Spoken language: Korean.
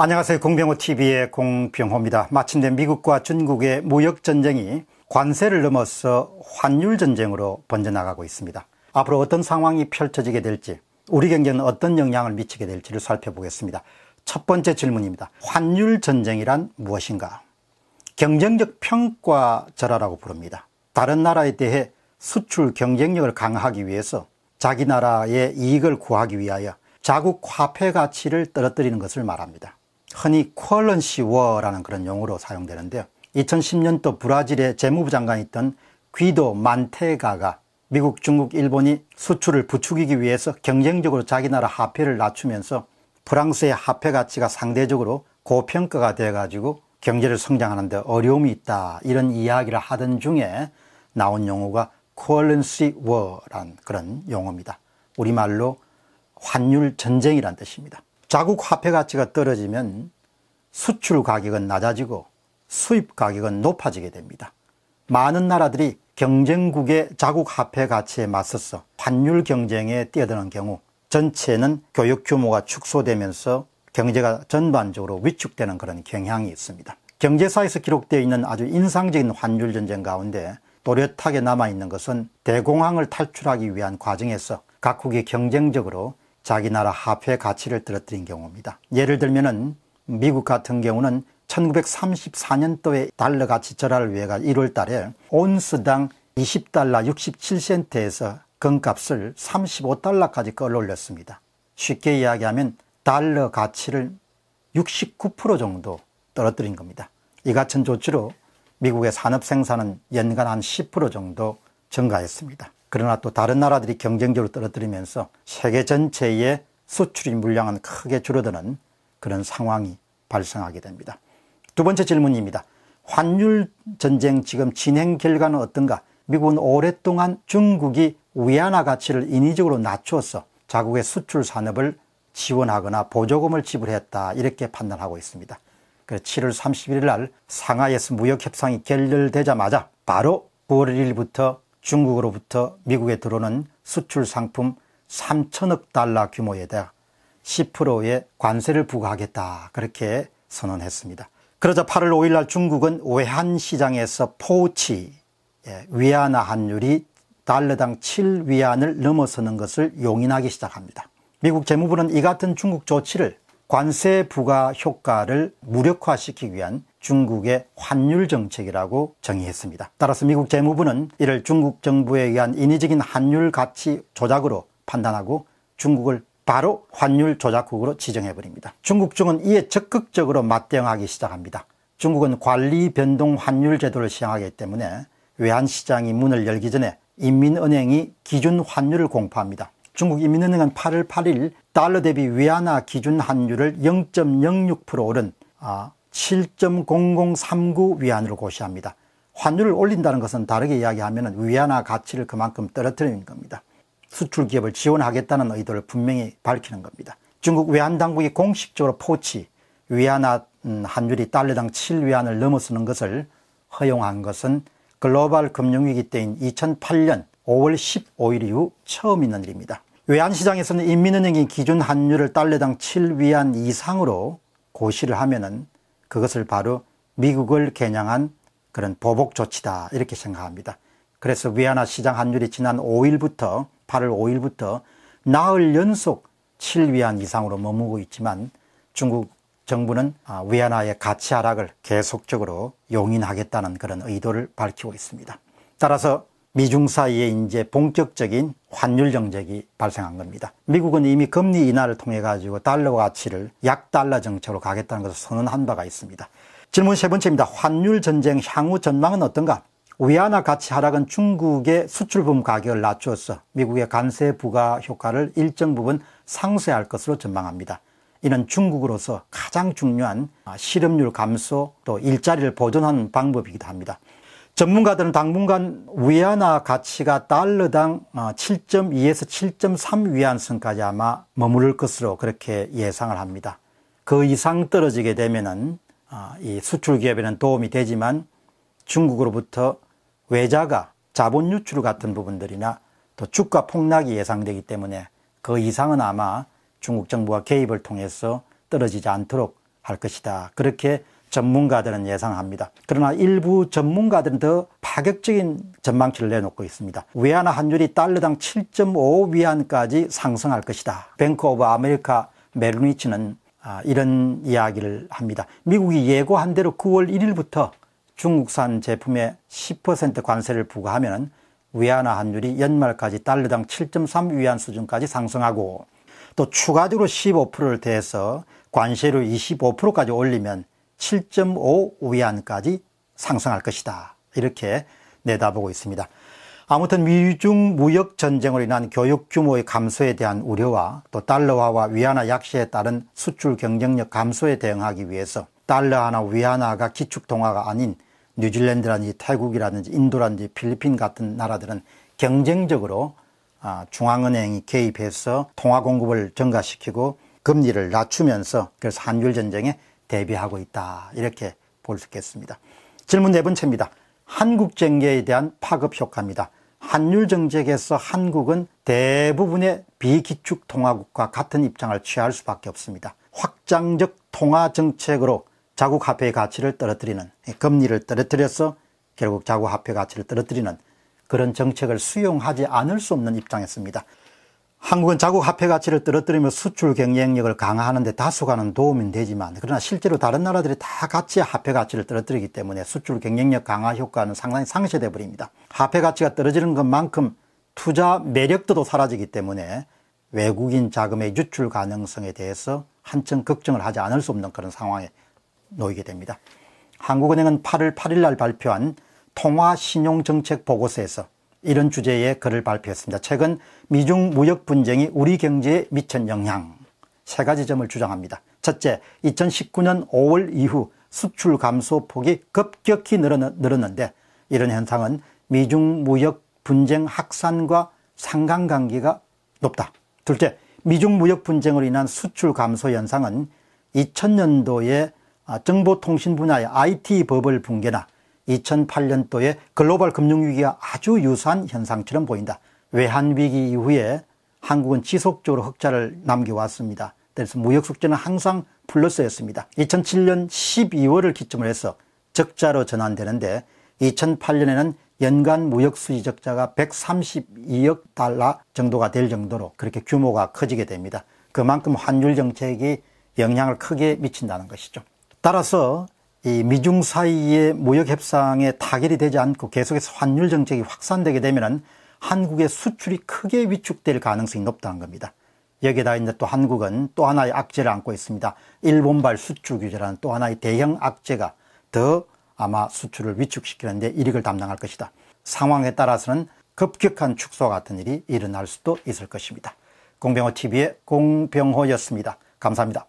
안녕하세요. 공병호TV의 공병호입니다. 마침내 미국과 중국의 무역전쟁이 관세를 넘어서 환율전쟁으로 번져나가고 있습니다. 앞으로 어떤 상황이 펼쳐지게 될지, 우리 경제는 어떤 영향을 미치게 될지를 살펴보겠습니다. 첫 번째 질문입니다. 환율전쟁이란 무엇인가? 경쟁적 평가 절하라고 부릅니다. 다른 나라에 대해 수출 경쟁력을 강화하기 위해서 자기 나라의 이익을 구하기 위하여 자국 화폐 가치를 떨어뜨리는 것을 말합니다. 흔히 쿼런시 워라는 그런 용어로 사용되는데요. 2010년도 브라질의 재무부 장관이 있던 귀도 만테가가 미국, 중국, 일본이 수출을 부추기기 위해서 경쟁적으로 자기 나라 화폐를 낮추면서 프랑스의 화폐 가치가 상대적으로 고평가가 돼가지고 경제를 성장하는데 어려움이 있다 이런 이야기를 하던 중에 나온 용어가 currency war란 그런 용어입니다. 우리말로 환율 전쟁이란 뜻입니다. 자국 화폐 가치가 떨어지면 수출 가격은 낮아지고 수입 가격은 높아지게 됩니다. 많은 나라들이 경쟁국의 자국 화폐 가치에 맞서서 환율 경쟁에 뛰어드는 경우 전체는 교육 규모가 축소되면서 경제가 전반적으로 위축되는 그런 경향이 있습니다. 경제사에서 기록되어 있는 아주 인상적인 환율 전쟁 가운데 또렷하게 남아있는 것은 대공황을 탈출하기 위한 과정에서 각국이 경쟁적으로 자기 나라 화폐 가치를 떨어뜨린 경우입니다. 예를 들면은 미국 같은 경우는 1934년도에 달러 가치 절하를 위해 1월 달에 온스당 20달러 67센트에서 금값을 35달러까지 끌어올렸습니다. 쉽게 이야기하면 달러 가치를 69% 정도 떨어뜨린 겁니다. 이 같은 조치로 미국의 산업 생산은 연간 한 10% 정도 증가했습니다. 그러나 또 다른 나라들이 경쟁적으로 떨어뜨리면서 세계 전체의 수출이 물량은 크게 줄어드는 그런 상황이 발생하게 됩니다. 두 번째 질문입니다. 환율 전쟁 지금 진행 결과는 어떤가? 미국은 오랫동안 중국이 위안화 가치를 인위적으로 낮추어서 자국의 수출 산업을 지원하거나 보조금을 지불했다 이렇게 판단하고 있습니다. 7월 31일 날 상하이에서 무역 협상이 결렬되자마자 바로 9월 1일부터 중국으로부터 미국에 들어오는 수출 상품 3천억 달러 규모에다 10%의 관세를 부과하겠다 그렇게 선언했습니다. 그러자 8월 5일 날 중국은 외환 시장에서 포우치 예, 위안화 환율이 달러당 7위안을 넘어서는 것을 용인하기 시작합니다. 미국 재무부는 이 같은 중국 조치를 관세 부과 효과를 무력화시키기 위한 중국의 환율 정책이라고 정의했습니다. 따라서 미국 재무부는 이를 중국 정부에 의한 인위적인 환율 가치 조작으로 판단하고 중국을 바로 환율 조작국으로 지정해버립니다. 중국 쪽은 이에 적극적으로 맞대응하기 시작합니다. 중국은 관리 변동 환율 제도를 시행하기 때문에 외환시장이 문을 열기 전에 인민은행이 기준 환율을 공포합니다. 중국 인민은행은 8월 8일 달러 대비 위안화 기준 환율을 0.06% 오른 7.0039 아, 위안으로 고시합니다. 환율을 올린다는 것은 다르게 이야기하면 위안화 가치를 그만큼 떨어뜨리는 겁니다. 수출 기업을 지원하겠다는 의도를 분명히 밝히는 겁니다. 중국 외환 당국이 공식적으로 포치 위안화 음, 환율이 달러당 7위안을 넘어서는 것을 허용한 것은 글로벌 금융위기 때인 2008년 5월 15일 이후 처음 있는 일입니다. 외환시장에서는 인민은행이 기준 환율을 달러당 7위안 이상으로 고시를 하면은 그것을 바로 미국을 겨냥한 그런 보복 조치다 이렇게 생각합니다. 그래서 위안화 시장 환율이 지난 5일부터 8월 5일부터 나흘 연속 7위안 이상으로 머무고 있지만 중국 정부는 아, 위안화의 가치 하락을 계속적으로 용인하겠다는 그런 의도를 밝히고 있습니다. 따라서 미중 사이에 이제 본격적인 환율 정책이 발생한 겁니다. 미국은 이미 금리 인하를 통해 가지고 달러 가치를 약 달러 정책으로 가겠다는 것을 선언한 바가 있습니다. 질문 세 번째입니다. 환율 전쟁 향후 전망은 어떤가? 위안화 가치 하락은 중국의 수출품 가격을 낮추어서 미국의 관세 부과 효과를 일정 부분 상쇄할 것으로 전망합니다. 이는 중국으로서 가장 중요한 실업률 감소 또 일자리를 보존하는 방법이기도 합니다. 전문가들은 당분간 위안화 가치가 달러당 7.2에서 어, 7.3 위안선까지 아마 머무를 것으로 그렇게 예상을 합니다. 그 이상 떨어지게 되면은 어, 이 수출 기업에는 도움이 되지만 중국으로부터 외자가 자본 유출 같은 부분들이나 또 주가 폭락이 예상되기 때문에 그 이상은 아마 중국 정부가 개입을 통해서 떨어지지 않도록 할 것이다. 그렇게 전문가들은 예상합니다. 그러나 일부 전문가들은 더 파격적인 전망치를 내놓고 있습니다. 외환화 환율이 달러당 7.5 위안까지 상승할 것이다. 뱅크 오브 아메리카 메르니치는 아, 이런 이야기를 합니다. 미국이 예고한 대로 9월 1일부터 중국산 제품에 10% 관세를 부과하면 외환화 환율이 연말까지 달러당 7.3 위안 수준까지 상승하고 또 추가적으로 15%를 대해서 관세를 25%까지 올리면 7.5 위안까지 상승할 것이다. 이렇게 내다보고 있습니다. 아무튼 미중 무역 전쟁으로 인한 교육 규모의 감소에 대한 우려와 또 달러화와 위안화 약세에 따른 수출 경쟁력 감소에 대응하기 위해서 달러화나 위안화가 기축통화가 아닌 뉴질랜드라든지 태국이라든지 인도라든지 필리핀 같은 나라들은 경쟁적으로 아, 중앙은행이 개입해서 통화 공급을 증가시키고 금리를 낮추면서 그래서 한율 전쟁에 대비하고 있다 이렇게 볼 수 있겠습니다. 질문 네 번째입니다. 한국 정계에 대한 파급 효과입니다. 한율 정책에서 한국은 대부분의 비기축 통화국과 같은 입장을 취할 수밖에 없습니다. 확장적 통화 정책으로 자국 화폐의 가치를 떨어뜨리는 금리를 떨어뜨려서 결국 자국 화폐 가치를 떨어뜨리는 그런 정책을 수용하지 않을 수 없는 입장이었습니다. 한국은 자국 화폐 가치를 떨어뜨리며 수출 경쟁력을 강화하는 데다수가는 도움이 되지만 그러나 실제로 다른 나라들이 다 같이 화폐 가치를 떨어뜨리기 때문에 수출 경쟁력 강화 효과는 상당히 상쇄돼 버립니다. 화폐 가치가 떨어지는 것만큼 투자 매력도도 사라지기 때문에 외국인 자금의 유출 가능성에 대해서 한층 걱정을 하지 않을 수 없는 그런 상황에 놓이게 됩니다. 한국은행은 8월 8일 날 발표한 통화신용정책 보고서에서 이런 주제의 글을 발표했습니다. 최근 미중 무역 분쟁이 우리 경제에 미친 영향 세 가지 점을 주장합니다. 첫째, 2019년 5월 이후 수출 감소 폭이 급격히 늘었는데 이런 현상은 미중 무역 분쟁 확산과 상관관계가 높다. 둘째, 미중 무역 분쟁으로 인한 수출 감소 현상은 2000년도에 아, 정보통신 분야의 IT 버블 붕괴나 2008년도에 글로벌 금융위기와 아주 유사한 현상처럼 보인다. 외환위기 이후에 한국은 지속적으로 흑자를 남겨왔습니다. 그래서 무역숙제는 항상 플러스였습니다. 2007년 12월을 기점으로 해서 적자로 전환되는데 2008년에는 연간 무역 수지 적자가 132억 달러 정도가 될 정도로 그렇게 규모가 커지게 됩니다. 그만큼 환율 정책이 영향을 크게 미친다는 것이죠. 따라서 이 미중 사이의 무역 협상에 타결이 되지 않고 계속해서 환율 정책이 확산되게 되면은 한국의 수출이 크게 위축될 가능성이 높다는 겁니다. 여기에다 이제 또 한국은 또 하나의 악재를 안고 있습니다. 일본발 수출 규제라는 또 하나의 대형 악재가 더 아마 수출을 위축시키는데 이익을 담당할 것이다. 상황에 따라서는 급격한 축소 같은 일이 일어날 수도 있을 것입니다. 공병호 TV의 공병호였습니다. 감사합니다.